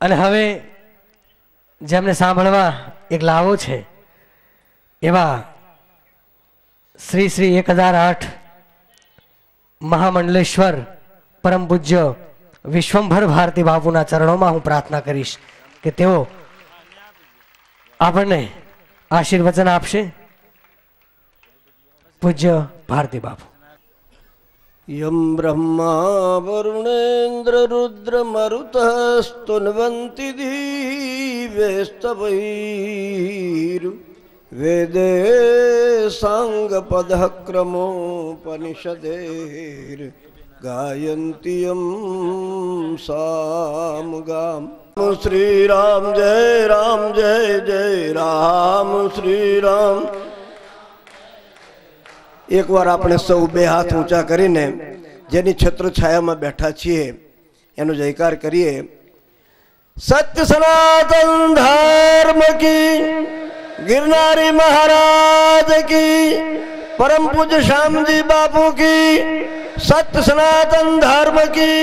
અને હવે જેમને સાંભળવા એક લાવો છે એવા શ્રી શ્રી એક હજાર આઠ મહામંડલેશ્વર પરમ પૂજ્ય વિશ્વંભર ભારતી બાપુના ચરણોમાં હું પ્રાર્થના કરીશ કે તેઓ આપણને આશીર્વચન આપશે પૂજ્ય ભારતી બાપુ યમ બ્રહ્મા વરુણેન્દ્ર રુદ્ર મરુતસ્તુન્વંતિ દીવેસ્તવૈર વેદે સાંગપદક્રમોપનિષદેર ગાયંતિ યમ સામ ગામ શ્રી રામ જય રામ જય જય રામ શ્રી રામ એકવાર આપણે સૌ બે હાથ ઊંચા કરીને જેની છત્ર છાયામાં બેઠા છીએ એનો જયકાર કરીએ સત્ય સનાતન ધર્મ કી ગિરનારી મહારાજ કી परम पूज्य श्याम जी बापू की सत्य सनातन धर्म की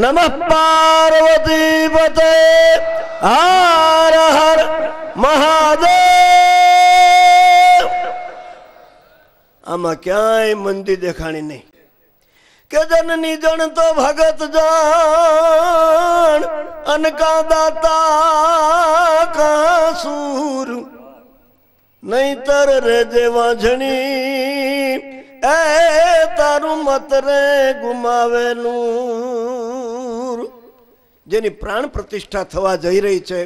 नमः पार्वती पते हर हर महादेव આમાં ક્યાંય મંદી દેખાણી નહીં કે જનની જણ તો ભગત જાણ અનકા દાતા કાસૂર નહીતર રેજે વાંઝણી એ તારું મત રે ગુમાવેલું જેની પ્રાણ પ્રતિષ્ઠા થવા જઈ રહી છે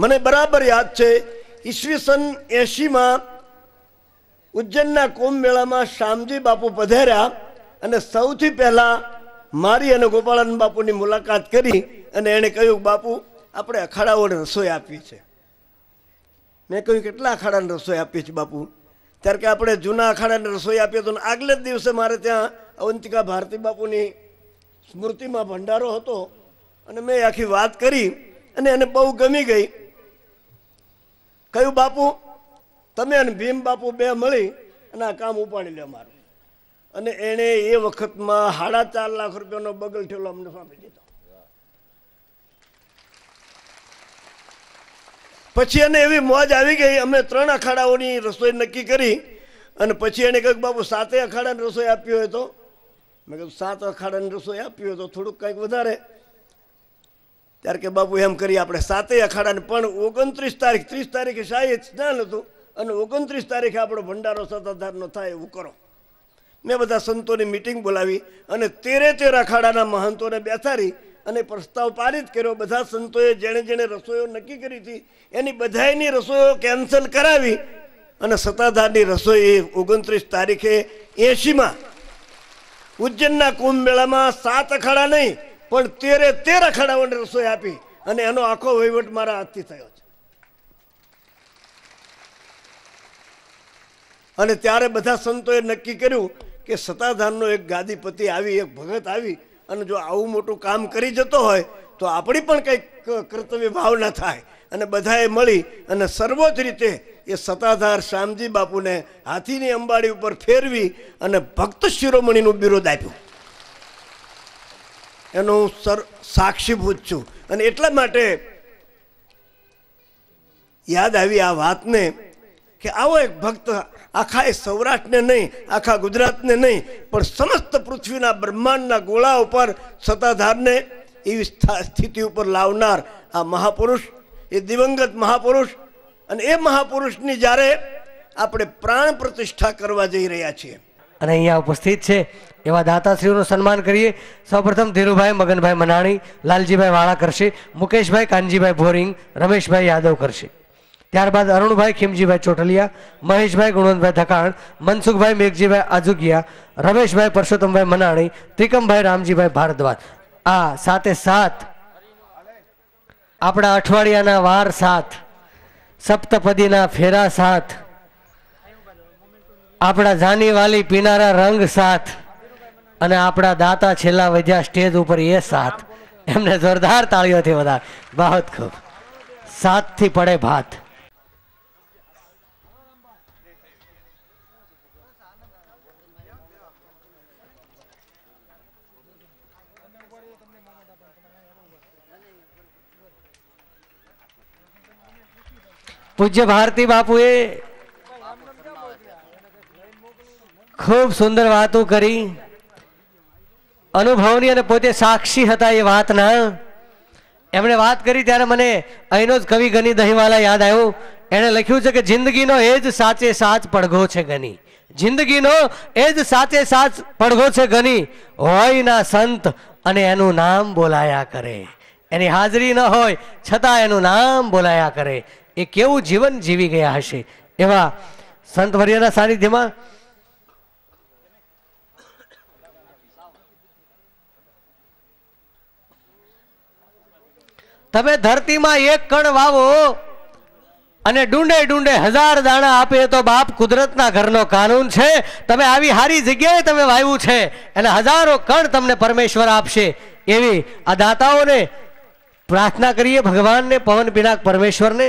મને બરાબર યાદ છે ઈસવીસન એંશીમાં ઉજ્જૈનના કુંભ મેળામાં શામજી બાપુ પધાર્યા અને સૌથી પહેલાં મારી અને ગોપાળન બાપુની મુલાકાત કરી અને એણે કહ્યું બાપુ આપણે અખાડાઓને રસોઈ આપી છે મેં કહ્યું કેટલા અખાડાને રસોઈ આપી છે બાપુ ત્યારે કે આપણે જૂના અખાડાને રસોઈ આપીએ તો આગલે જ દિવસે મારે ત્યાં અવંતિકા ભારતી બાપુની સ્મૃતિમાં ભંડારો હતો અને મેં આખી વાત કરી અને એને બહુ ગમી ગઈ કહ્યું બાપુ તમે અને ભીમ બાપુ બે મળી અને આ કામ ઉપાડી લે મારું અને એણે એ વખતમાં સાડા ચાર લાખ રૂપિયાનો બગલ થયેલો અમને સોંપી દીધો પછી એને એવી મોજ આવી ગઈ અમે ત્રણ અખાડાઓની રસોઈ નક્કી કરી અને પછી એને કહ્યું બાપુ સાતે અખાડાની રસોઈ આપી હોય તો મેં કીધું સાત અખાડાની રસોઈ આપી હોય તો થોડુંક કંઈક વધારે ત્યારે કે બાપુ એમ કરી આપણે સાતે અખાડાને પણ ઓગણત્રીસ તારીખ ત્રીસ તારીખે શાહી સ્નાન હતું અને ઓગણત્રીસ તારીખે આપણો ભંડારો સત્તાધારનો થાય એવું કરો મેં બધા સંતોની મિટિંગ બોલાવી અને તેરે તેર અખાડાના મહંતોને બેસાડી અને પ્રસ્તાવ પારિત કર્યો બધા સંતોએ જેણે જેણે રસોઈઓ નક્કી કરી હતી એની બધાની રસોઈઓ કેન્સલ કરાવી અને સત્તાધારની રસોઈ ઓગણત્રીસ તારીખે એંશીમાં ઉજ્જૈનના કુંભ મેળામાં સાત અખાડા નહીં પણ તેરે તેર અખાડાઓને રસોઈ આપી અને એનો આખો વહીવટ મારા હાથથી થયો છે અને ત્યારે બધા સંતોએ નક્કી કર્યું કે સતાધારનો એક ગાદીપતિ આવી એક ભગત આવી અને જો આવું મોટું કામ કરી જતો હોય તો આપણી પણ કંઈક કર્તવ્ય ભાવના થાય અને બધાએ મળી અને સર્વોચ્ચ રીતે એ સતાધાર શામજી બાપુને હાથીની અંબાડી ઉપર ફેરવી અને ભક્ત શિરોમણીનું બિરુદ આપ્યું એનો હું સર સાક્ષીભૂત છું અને એટલા માટે યાદ આવી આ વાતને કે આવો એક ભક્ત આખા એ સૌરાષ્ટ્રને નહીં આખા ગુજરાતને નહીં પણ સમસ્ત પૃથ્વીના બ્રહ્માંડના ગોળા ઉપર સત્તાધારને એવી સ્થિતિ ઉપર લાવનાર આ મહાપુરુષ એ દિવંગત મહાપુરુષ અને એ મહાપુરુષની જ્યારે આપણે પ્રાણ પ્રતિષ્ઠા કરવા જઈ રહ્યા છીએ અને અહીંયા ઉપસ્થિત છે એવા દાતાશ્રીઓનું સન્માન કરીએ સૌપ્રથમ ધીરુભાઈ મગનભાઈ મનાણી લાલજીભાઈ વાળા કરશે મુકેશભાઈ કાનજીભાઈ ભોરિંગ રમેશભાઈ યાદવ કરશે ત્યારબાદ અરુણભાઈ ખીમજીભાઈ ચોટલિયા મહેશભાઈ ગુણવંતભાઈ ધકાણ મનસુખભાઈ મેઘજીભાઈ આજુગિયા રમેશભાઈ પરસોત્તમભાઈ મનાણી ત્રિકમભાઈ રામજીભાઈ ભારદ્વાજ આ સાતે સાત આપણા અઠવાડિયાના વાર સાત સપ્તપદીના ફેરા સાત આપણા જાનીવાલી પીનારા રંગ સાથ અને આપણા દાતા છેલ્લા વધ્યા સ્ટેજ ઉપર એ સાથ એમને જોરદાર તાળીઓથી વધારે બહુ ખૂબ સાતથી પડે ભાત પૂજ્ય ભારતી બાપુએ ખૂબ સુંદર વાતો કરી અનુભવની અને પોતે સાક્ષી હતા એ વાતના એમણે વાત કરી ત્યારે મને અહીંનો જ કવિ ગની દહીંવાલા યાદ આવ્યો એણે લખ્યું છે કે જિંદગીનો એ જ સાચે સાચ પડઘો છે ગની જિંદગીનો એ જ સાચે સાચ પડઘો છે ગની હોય ના સંત અને એનું નામ બોલાયા કરે એની હાજરી ન હોય છતાં એનું નામ બોલાયા કરે એ કેવું જીવન જીવી ગયા હશે એવા સંત વરિયાના સાનિધ્યમાં તમે ધરતીમાં એક કણ વાવો અને ડુંડે ડુંડે હજાર દાણા આપે તો બાપ કુદરતના ઘરનો કાનૂન છે તમે આવી હારી જગ્યાએ તમે વાવ્યું છે અને હજારો કણ તમને પરમેશ્વર આપશે એવી આ દાતાઓને પ્રાર્થના કરીએ ભગવાનને પવન પિનાક પરમેશ્વરને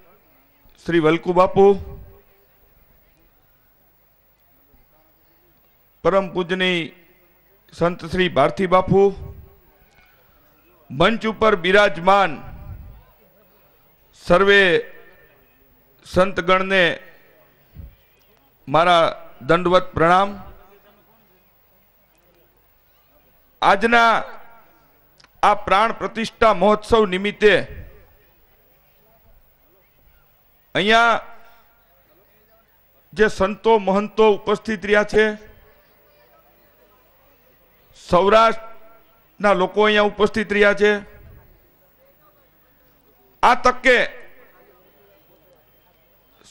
શ્રી વલકુ બાપુ પરમ પૂજની સંત શ્રી ભારતી બાપુ મંચ ઉપર બિરાજમાન સર્વે સંતગણને મારા દંડવત પ્રણામ આજના આ પ્રાણ પ્રતિષ્ઠા મહોત્સવ નિમિત્તે અહીંયા જે સંતો મહંતો ઉપસ્થિત રહ્યા છે સૌરાષ્ટ્રના લોકો અહીંયા ઉપસ્થિત રહ્યા છે આ તકે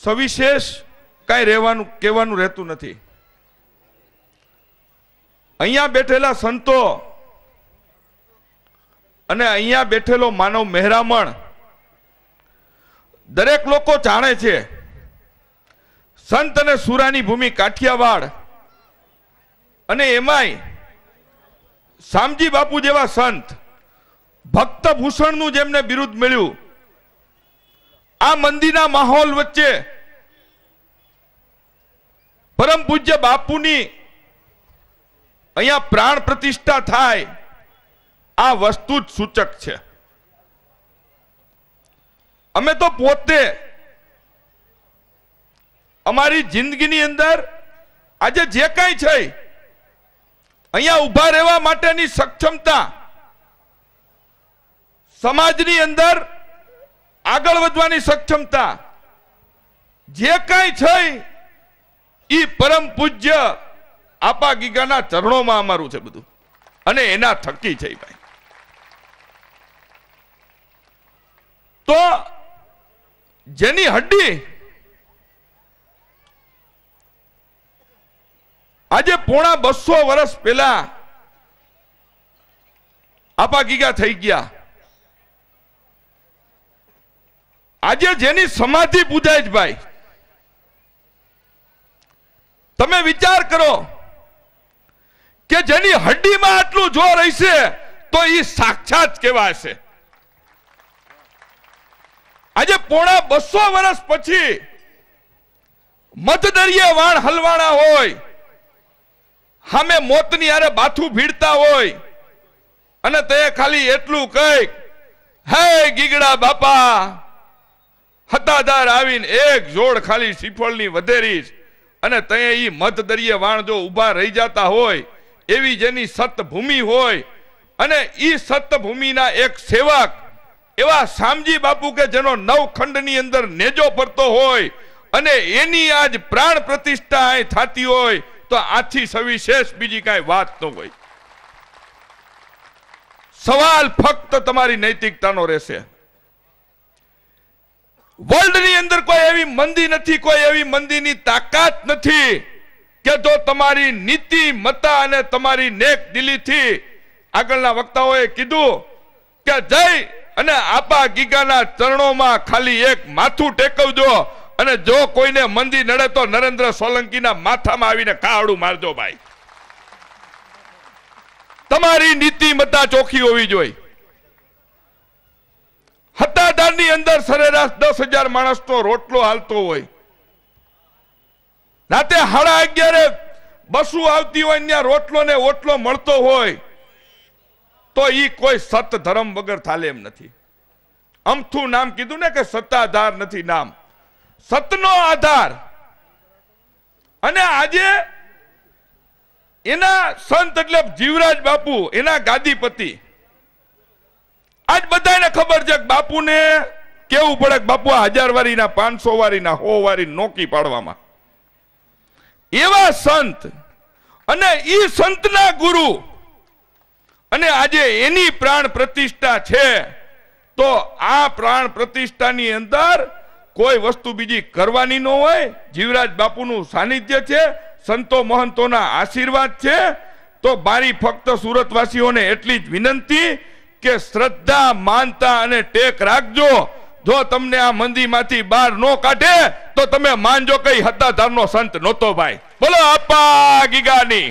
સવિશેષ કાંઈ રહેવાનું કહેવાનું રહેતું નથી અહીંયા બેઠેલા સંતો અને અહીંયા બેઠેલો માનવ મહેરામણ દરેક લોકો જાણે છે સંત અને સુરાની ભૂમિ કાઠિયાવાડ અને એમાંય શામજી બાપુ જેવા સંત ભક્ત ભૂષણનું જેમને બિરુદ મળ્યું આ મંદિરના માહોલ વચ્ચે પરમ પૂજ્ય બાપુની અહીંયા પ્રાણ પ્રતિષ્ઠા થાય આ વસ્તુ જ સૂચક છે અમે તો પોતે અમારી જિંદગીની અંદર આજે જે કાંઈ છે અહીંયા ઉભા રહેવા માટેની સક્ષમતા સમાજની અંદર આગળ વધવાની સક્ષમતા જે કાંઈ છે એ પરમ પૂજ્ય આપા ગીગાના ચરણોમાં અમારું છે બધું અને એના થકી છે ભાઈ તો જેની હડ્ડી આજે પોણા બસો વર્ષ પહેલા આપા થઈ ગયા આજે જેની સમાધિ પૂજાય જ ભાઈ તમે વિચાર કરો કે જેની હડ્ડીમાં આટલું જો રહેશે તો એ સાક્ષાત કહેવાશે આજે પોણા બસો વર્ષ પછી મધદરિયે વાણ હલવાણા હોય હામે મોતની આરે બાથું ભીડતા હોય અને તે ખાલી એટલું કઈ હે ગીગડા બાપા હતાદાર આવીને એક જોડ ખાલી શ્રીફળની વધેરી અને તે ઈ મધદરિયે વાણ જો ઊભા રહી જતા હોય એવી જેની સત ભૂમિ હોય અને એ સત ભૂમિના એક સેવક એવા શામજી બાપુ કે જેનો નવખંડની અંદર નેજો ફરતો હોય અને એની આજ પ્રાણ પ્રતિષ્ઠા અહીં થતી હોય તો આથી સવિશેષ બીજી કાંઈ વાત ન હોય સવાલ ફક્ત તમારી નૈતિકતાનો રહેશે વર્લ્ડની અંદર કોઈ એવી મંદી નથી કોઈ એવી મંદીની તાકાત નથી કે જો તમારી નીતિ મતા અને તમારી નેક દિલીથી આગળના વક્તાઓએ કીધું કે જય અને આપા ગીગાના ચરણોમાં ખાલી એક માથું ટેકવજો અને જો કોઈને મંદી નડે તો નરેન્દ્ર સોલંકીના માથામાં આવીને કાળું મારજો ભાઈ તમારી નીતિમત્તા ચોખ્ખી હોવી જોઈએ હતાદારની અંદર સરેરાશ દસ હજાર માણસનો રોટલો હાલતો હોય રાતે સાડા અગિયારે બસું આવતી હોય ત્યાં રોટલો ને ઓટલો મળતો હોય તો એ કોઈ સત ધર્મ વગર થાલે એમ નથી અમથું નામ કીધું ને કે સત્તાધાર નથી નામ સતનો આધાર અને આજે એના સંત એટલે જીવરાજ બાપુ એના ગાદીપતિ આજ બધાને ખબર છે બાપુને કેવું પડે કે બાપુ હજાર વારીના પાંચસો વારીના હો વારી નોકી પાડવામાં એવા સંત અને ઈ સંતના ગુરુ અને આજે એની પ્રાણ પ્રતિષ્ઠા છે તો આ પ્રાણ પ્રતિષ્ઠાની અંદર કોઈ વસ્તુ બીજી કરવાની ન હોય જીવરાજ બાપુનું સાનિધ્ય છે સંતો મહંતોના આશીર્વાદ છે તો મારી ફક્ત સુરતવાસીઓને એટલી જ વિનંતી કે શ્રદ્ધા માનતા અને ટેક રાખજો જો તમને આ મંદિરમાંથી બહાર ન કાઢે તો તમે માનજો કઈ હતા ધારનો સંત નહોતો ભાઈ બોલો અપા ગીગાની